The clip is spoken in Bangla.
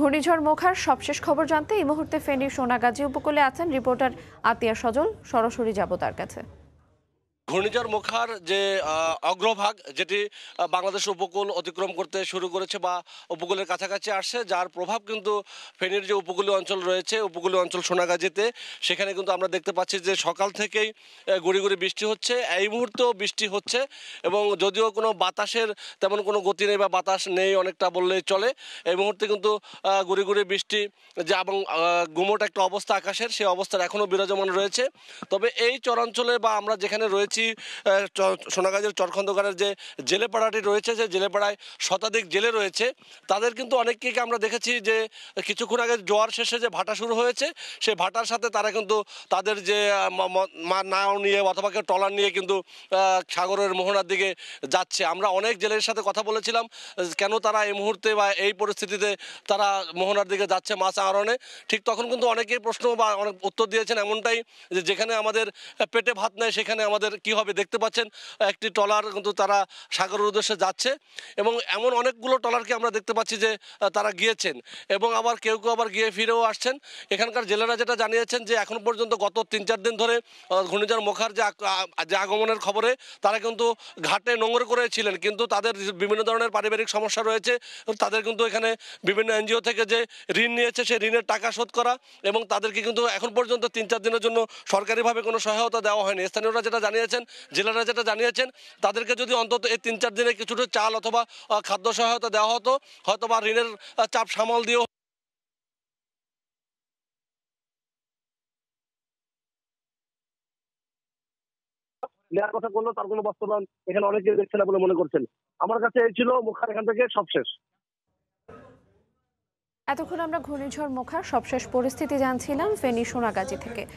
ঘূর্ণিঝড় মোখার সবশেষ খবর জানতে এই মুহূর্তে ফেনী সোনাগাজী উপকূলে আছেন রিপোর্টার আতিয়া সজল সরাসরি যাব তার কাছে ঘূর্ণিঝড় মুখার যে অগ্রভাগ যেটি বাংলাদেশ উপকূল অতিক্রম করতে শুরু করেছে বা উপকূলের কাছাকাছি আসছে যার প্রভাব কিন্তু ফেনীর যে উপকূলীয় অঞ্চল রয়েছে উপকূলীয় অঞ্চল সোনাগাজীতে সেখানে কিন্তু আমরা দেখতে পাচ্ছি যে সকাল থেকেই গুড়ি গুড়ি বৃষ্টি হচ্ছে এই মুহূর্তেও বৃষ্টি হচ্ছে এবং যদিও কোনো বাতাসের তেমন কোনো গতি নেই বা বাতাস নেই অনেকটা বললেই চলে এই মুহূর্তে কিন্তু গুড়ি গুড়ি বৃষ্টি যে এবং গুমোট একটা অবস্থা আকাশের সেই অবস্থার এখনও বিরাজমান রয়েছে তবে এই চরাঞ্চলে বা আমরা যেখানে রয়েছি দেখছি সোনাগাজীর চরখন্দকারের যে জেলেপাড়াটি রয়েছে যে জেলেপাড়ায় শতাধিক জেলে রয়েছে তাদের কিন্তু অনেককে আমরা দেখেছি যে কিছুক্ষণ আগে জোয়ার শেষে যে ভাটা শুরু হয়েছে সেই ভাটার সাথে তারা কিন্তু তাদের যে নাও নিয়ে অথবা কেউ টলার নিয়ে কিন্তু সাগরের মোহনার দিকে যাচ্ছে আমরা অনেক জেলের সাথে কথা বলেছিলাম কেন তারা এই মুহূর্তে বা এই পরিস্থিতিতে তারা মোহনার দিকে যাচ্ছে মাছ আহরণে ঠিক তখন কিন্তু অনেকেই প্রশ্ন বা অনেক উত্তর দিয়েছেন এমনটাই যে যেখানে আমাদের পেটে ভাত নেয় সেখানে আমাদের কি হবে দেখতে পাচ্ছেন একটি ট্রলার কিন্তু তারা সাগরের উদ্দেশ্যে যাচ্ছে এবং এমন অনেকগুলো ট্রলারকে আমরা দেখতে পাচ্ছি যে তারা গিয়েছেন এবং আবার কেউ কেউ আবার গিয়ে ফিরেও আসছেন এখানকার জেলেরা যেটা জানিয়েছেন যে এখন পর্যন্ত গত তিন চার দিন ধরে ঘূর্ণিঝড় মোখার যে আগমনের খবরে তারা কিন্তু ঘাটে নোংর করেছিলেন কিন্তু তাদের বিভিন্ন ধরনের পারিবারিক সমস্যা রয়েছে তাদের কিন্তু এখানে বিভিন্ন এনজিও থেকে যে ঋণ নিয়েছে সেই ঋণের টাকা শোধ করা এবং তাদেরকে কিন্তু এখন পর্যন্ত তিন চার দিনের জন্য সরকারিভাবে কোনো সহায়তা দেওয়া হয়নি স্থানীয়রা যেটা জানিয়েছেন জানিয়েছেন জেলারা যেটা জানিয়েছেন তাদেরকে যদি অন্তত এই তিন চার দিনে কিছু চাল অথবা খাদ্য সহায়তা দেওয়া হতো হয়তো বা ঋণের চাপ সামাল দিয়েও নেওয়ার কথা বললো তার কোনো বাস্তবায়ন এখানে অনেকে দেখছে না বলে মনে করছেন আমার কাছে এই ছিল মুখার এখান থেকে এতক্ষণ আমরা ঘূর্ণিঝড় মুখার সবশেষ পরিস্থিতি জানছিলাম ফেনী সোনাগাজী থেকে